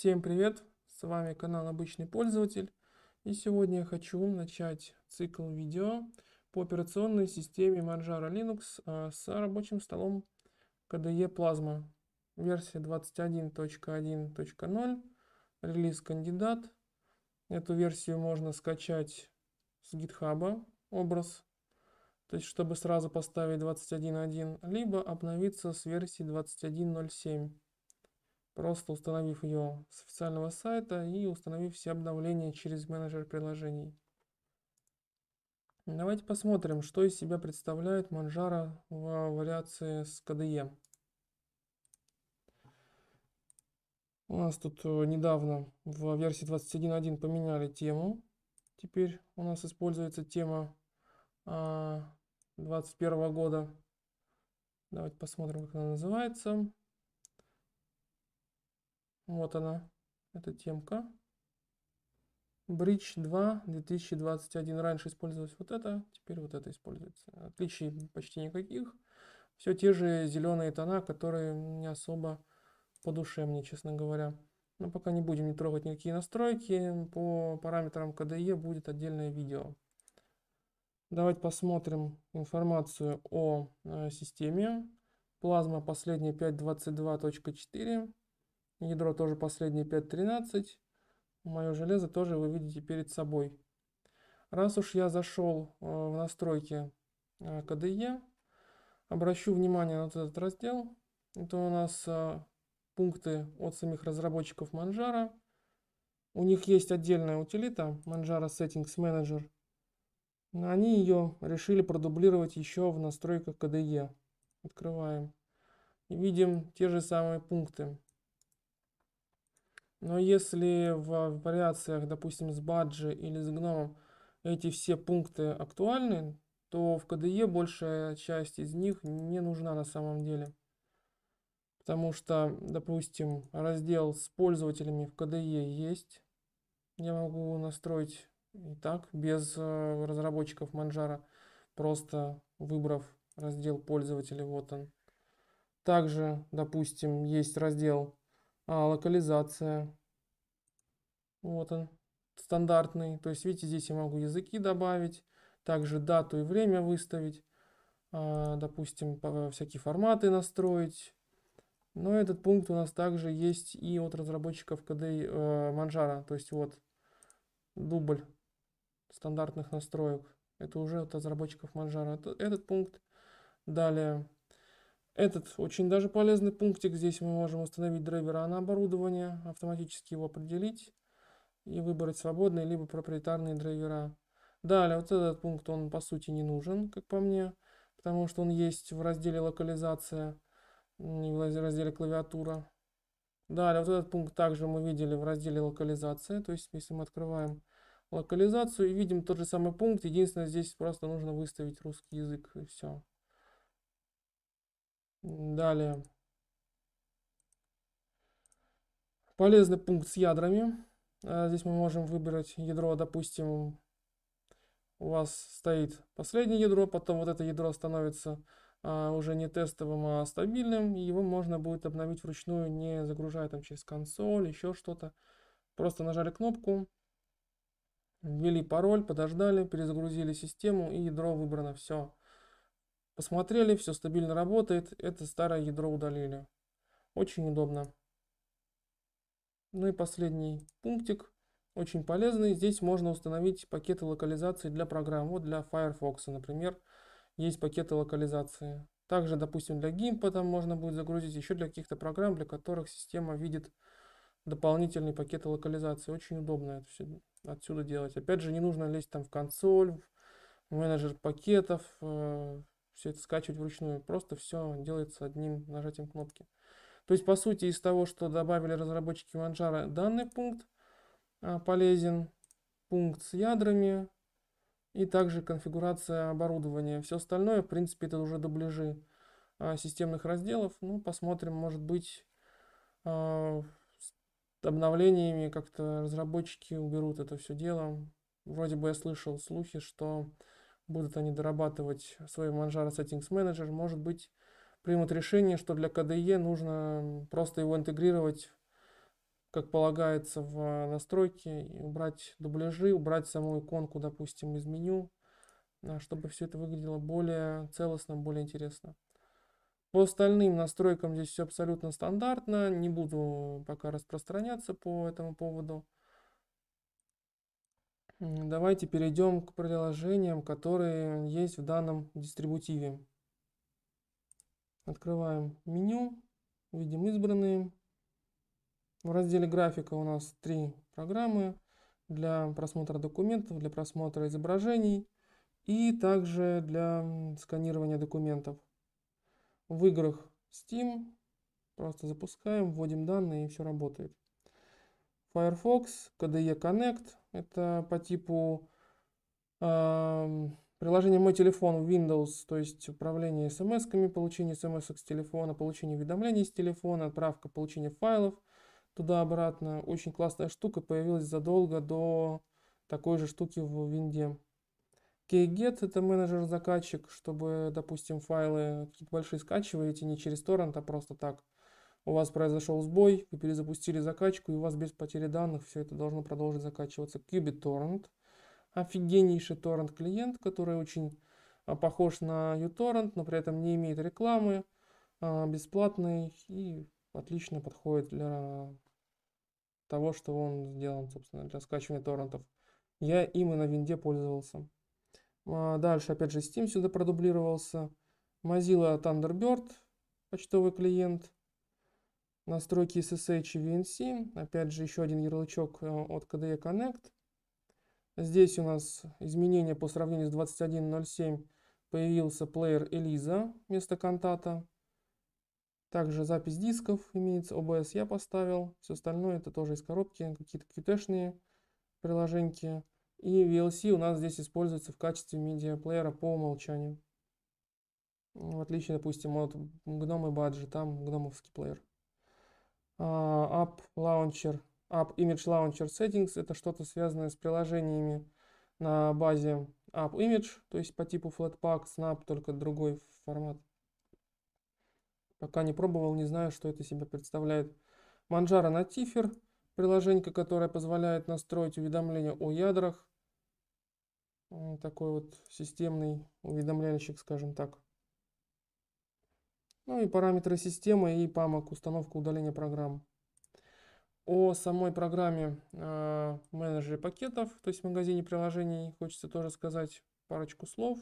Всем привет! С вами канал Обычный Пользователь. И сегодня я хочу начать цикл видео по операционной системе Manjaro Linux а, с рабочим столом KDE Plasma. Версия 21.1.0, релиз кандидат. Эту версию можно скачать с GitHub, образ, то есть чтобы сразу поставить 21.1, либо обновиться с версии 21.07 просто установив ее с официального сайта и установив все обновления через менеджер приложений. Давайте посмотрим, что из себя представляет Manjaro в вариации с KDE. У нас тут э, недавно в версии 21.1 поменяли тему. Теперь у нас используется тема 2021 а, года. Давайте посмотрим, как она называется. Вот она, эта темка. Bridge 2 2021. Раньше использовалось вот это, теперь вот это используется. Отличий почти никаких. Все те же зеленые тона, которые не особо по душе мне, честно говоря. Но пока не будем не трогать никакие настройки. По параметрам KDE будет отдельное видео. Давайте посмотрим информацию о э, системе. Плазма последняя 5.22.4. Ядро тоже последнее 5.13. Мое железо тоже вы видите перед собой. Раз уж я зашел э, в настройки KDE, э, обращу внимание на этот раздел. Это у нас э, пункты от самих разработчиков Manjaro. У них есть отдельная утилита Manjaro Settings Manager. Они ее решили продублировать еще в настройках KDE. Открываем. И видим те же самые пункты. Но если в вариациях, допустим, с баджи или с гномом эти все пункты актуальны, то в КДЕ большая часть из них не нужна на самом деле. Потому что, допустим, раздел с пользователями в КДЕ есть. Я могу настроить и так, без э, разработчиков Манжара, просто выбрав раздел пользователи, вот он. Также, допустим, есть раздел а, локализация. Вот он, стандартный. То есть, видите, здесь я могу языки добавить, также дату и время выставить, а, допустим, всякие форматы настроить. Но этот пункт у нас также есть и от разработчиков КД э, Манжара. То есть вот дубль стандартных настроек. Это уже от разработчиков Манжара. этот пункт. Далее этот очень даже полезный пунктик. Здесь мы можем установить драйвера на оборудование, автоматически его определить и выбрать свободные либо проприетарные драйвера. Далее, вот этот пункт, он по сути не нужен, как по мне, потому что он есть в разделе локализация, не в разделе клавиатура. Далее, вот этот пункт также мы видели в разделе локализация, то есть если мы открываем локализацию и видим тот же самый пункт, единственное здесь просто нужно выставить русский язык и все. Далее. Полезный пункт с ядрами. А, здесь мы можем выбрать ядро, допустим, у вас стоит последнее ядро, потом вот это ядро становится а, уже не тестовым, а стабильным, и его можно будет обновить вручную, не загружая там через консоль, еще что-то. Просто нажали кнопку, ввели пароль, подождали, перезагрузили систему, и ядро выбрано, все. Посмотрели, все стабильно работает. Это старое ядро удалили. Очень удобно. Ну и последний пунктик. Очень полезный. Здесь можно установить пакеты локализации для программ. Вот для Firefox, например, есть пакеты локализации. Также, допустим, для GIMP там можно будет загрузить, еще для каких-то программ, для которых система видит дополнительные пакеты локализации. Очень удобно это все отсюда делать. Опять же, не нужно лезть там в консоль, в менеджер пакетов, э, все это скачивать вручную. Просто все делается одним нажатием кнопки. То есть, по сути, из того, что добавили разработчики Manjaro, данный пункт а, полезен, пункт с ядрами и также конфигурация оборудования. Все остальное, в принципе, это уже дубляжи а, системных разделов. Ну, посмотрим, может быть, а, с обновлениями как-то разработчики уберут это все дело. Вроде бы я слышал слухи, что будут они дорабатывать свой Manjaro Settings Manager, может быть, примут решение, что для KDE нужно просто его интегрировать, как полагается, в а, настройки, и убрать дубляжи, убрать саму иконку, допустим, из меню, а, чтобы все это выглядело более целостно, более интересно. По остальным настройкам здесь все абсолютно стандартно, не буду пока распространяться по этому поводу. Давайте перейдем к приложениям, которые есть в данном дистрибутиве. Открываем меню, видим избранные. В разделе графика у нас три программы для просмотра документов, для просмотра изображений и также для сканирования документов. В играх Steam просто запускаем, вводим данные и все работает. Firefox, KDE Connect, это по типу э, приложение «Мой телефон» в Windows, то есть управление смс-ками, получение смс с телефона, получение уведомлений с телефона, отправка, получение файлов туда-обратно. Очень классная штука, появилась задолго до такой же штуки в винде. KGET – это менеджер-заказчик, чтобы, допустим, файлы какие-то большие скачиваете не через торрент, а просто так у вас произошел сбой, вы перезапустили закачку, и у вас без потери данных все это должно продолжить закачиваться. KubiTorrent, офигеннейший торрент-клиент, который очень а, похож на uTorrent, но при этом не имеет рекламы, а, бесплатный и отлично подходит для того, что он сделан, собственно, для скачивания торрентов. Я им и на винде пользовался. А, дальше, опять же, Steam сюда продублировался. Mozilla Thunderbird, почтовый клиент – настройки SSH и VNC. Опять же, еще один ярлычок э, от KDE Connect. Здесь у нас изменение по сравнению с 21.07. Появился плеер Elisa вместо контата. Также запись дисков имеется, OBS я поставил. Все остальное это тоже из коробки, какие-то qt приложеньки. И VLC у нас здесь используется в качестве медиаплеера по умолчанию. В отличие, допустим, от Gnome и Badge, там гномовский плеер. А, App Launcher, App Image Launcher Settings – это что-то связанное с приложениями на базе App Image, то есть по типу Flatpak, Snap, только другой формат. Пока не пробовал, не знаю, что это себя представляет. Manjaro Notifier – приложение, которое позволяет настроить уведомления о ядрах. Такой вот системный уведомляющий, скажем так ну и параметры системы и памок, установка удаления программ. О самой программе э, менеджере пакетов, то есть магазине приложений, хочется тоже сказать парочку слов.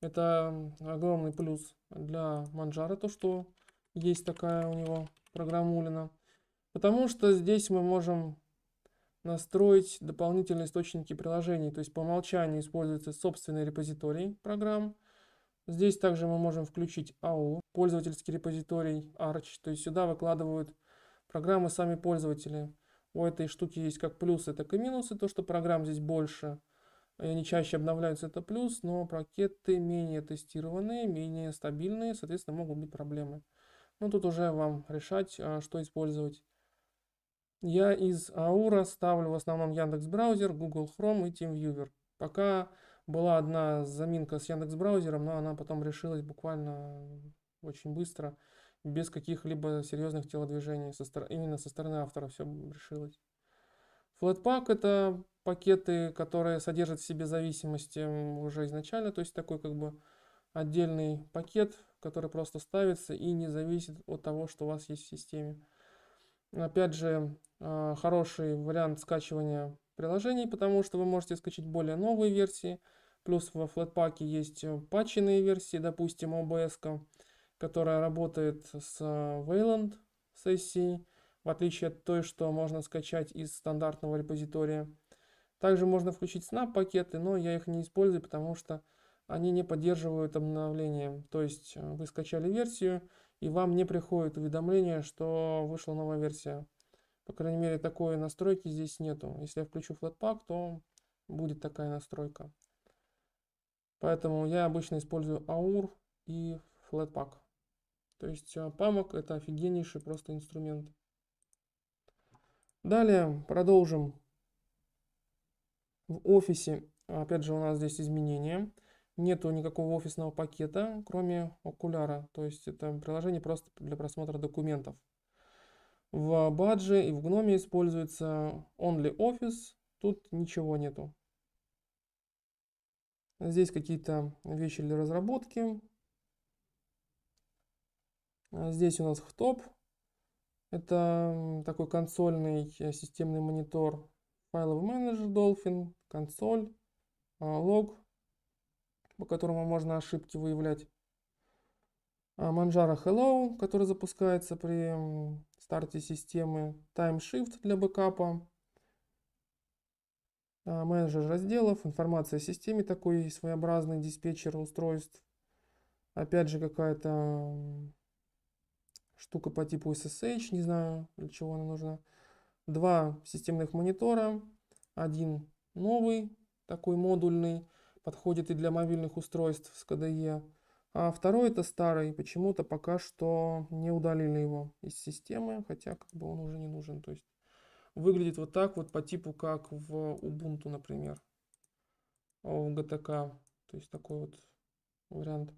Это огромный плюс для Манжара, то что есть такая у него программулина. Потому что здесь мы можем настроить дополнительные источники приложений. То есть по умолчанию используется собственный репозиторий программ. Здесь также мы можем включить AO, пользовательский репозиторий Arch. То есть сюда выкладывают программы сами пользователи. У этой штуки есть как плюсы, так и минусы. То, что программ здесь больше, и они чаще обновляются, это плюс, но пакеты менее тестированные, менее стабильные, соответственно, могут быть проблемы. Но тут уже вам решать, а, что использовать. Я из Аура ставлю в основном Яндекс Браузер, Google Chrome и TeamViewer. Пока была одна заминка с Яндекс браузером, но она потом решилась буквально очень быстро, без каких-либо серьезных телодвижений со стор... именно со стороны автора все решилось. Flatpak — это пакеты, которые содержат в себе зависимости уже изначально, то есть такой как бы отдельный пакет, который просто ставится и не зависит от того, что у вас есть в системе. Опять же, а, хороший вариант скачивания приложений, потому что вы можете скачать более новые версии. Плюс во Flatpak есть э, патченные версии, допустим, OBS, которая работает с э, Wayland сессией, в отличие от той, что можно скачать из стандартного репозитория. Также можно включить Snap пакеты, но я их не использую, потому что они не поддерживают обновления. То есть э, вы скачали версию, и вам не приходит уведомление, что вышла новая версия. По крайней мере, такой настройки здесь нету. Если я включу Flatpak, то будет такая настройка. Поэтому я обычно использую AUR и Flatpak. То есть PAMOK а, это офигеннейший просто инструмент. Далее продолжим. В офисе, опять же, у нас здесь изменения. Нету никакого офисного пакета, кроме окуляра. То есть это приложение просто для просмотра документов. В бадже и в гноме используется only office, тут ничего нету. Здесь какие-то вещи для разработки. Здесь у нас хтоп. Это такой консольный э, системный монитор. Файловый менеджер Dolphin, консоль, э, лог, по которому можно ошибки выявлять. Э, manjaro Hello, который запускается при старте системы, таймшифт для бэкапа, а, менеджер разделов, информация о системе, такой своеобразный диспетчер устройств. Опять же какая-то штука по типу SSH, не знаю для чего она нужна. Два системных монитора, один новый, такой модульный, подходит и для мобильных устройств с KDE. А второй это старый, почему-то пока что не удалили его из системы, хотя как бы он уже не нужен. То есть выглядит вот так вот по типу как в Ubuntu, например, в GTK. То есть такой вот вариант.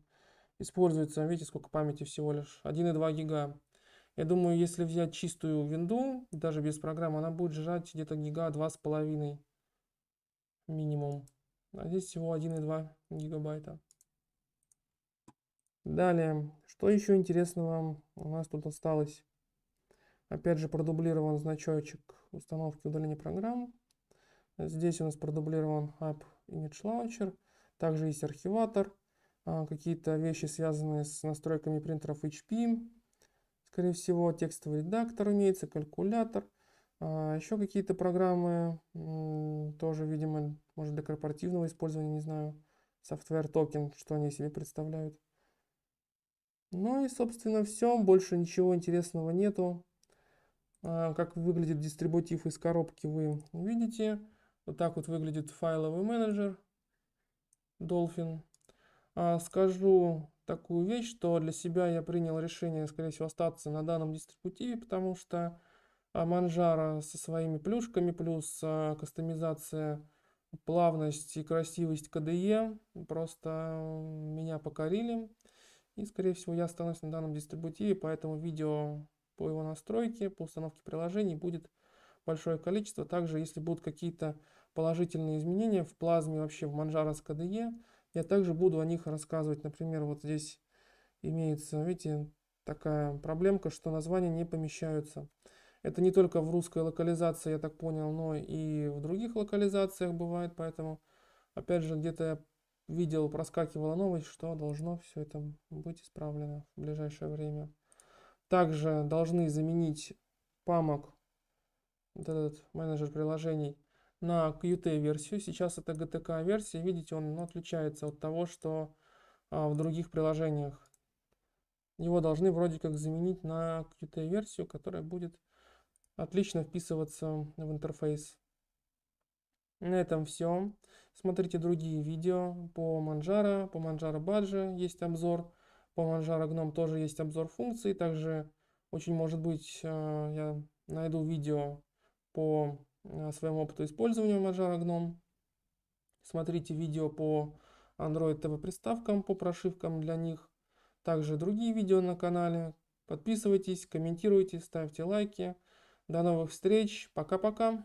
Используется, видите, сколько памяти всего лишь, 1,2 гига. Я думаю, если взять чистую винду, даже без программы, она будет жрать где-то гига 2,5 минимум. А здесь всего 1,2 гигабайта. Далее, что еще интересного у нас тут осталось? Опять же продублирован значочек установки удаления программ. Здесь у нас продублирован App Image Launcher. Также есть архиватор. А, какие-то вещи, связанные с настройками принтеров HP. Скорее всего, текстовый редактор имеется, калькулятор. А, еще какие-то программы, тоже, видимо, может, для корпоративного использования, не знаю. Софтвер токен, что они себе представляют. Ну и, собственно, все. Больше ничего интересного нету. А, как выглядит дистрибутив из коробки, вы видите. Вот так вот выглядит файловый менеджер Dolphin. А, скажу такую вещь, что для себя я принял решение, скорее всего, остаться на данном дистрибутиве, потому что а, Manjaro со своими плюшками, плюс кастомизация, плавность и красивость KDE просто меня покорили. И, скорее всего, я останусь на данном дистрибутиве, поэтому видео по его настройке, по установке приложений будет большое количество. Также, если будут какие-то положительные изменения в плазме, вообще в Manjaro с KDE, я также буду о них рассказывать. Например, вот здесь имеется, видите, такая проблемка, что названия не помещаются. Это не только в русской локализации, я так понял, но и в других локализациях бывает, поэтому, опять же, где-то я видел, проскакивала новость, что должно все это быть исправлено в ближайшее время. Также должны заменить памок, вот этот менеджер приложений, на Qt-версию. Сейчас это GTK-версия. Видите, он ну, отличается от того, что а, в других приложениях. Его должны вроде как заменить на Qt-версию, которая будет отлично вписываться в интерфейс на этом все. Смотрите другие видео по Манжара, по Манжара Badge есть обзор. По Манжара Гном, тоже есть обзор функций. Также очень может быть э, я найду видео по э, своему опыту использования Манжара Гном. Смотрите видео по Android TV приставкам, по прошивкам для них. Также другие видео на канале. Подписывайтесь, комментируйте, ставьте лайки. До новых встреч. Пока-пока.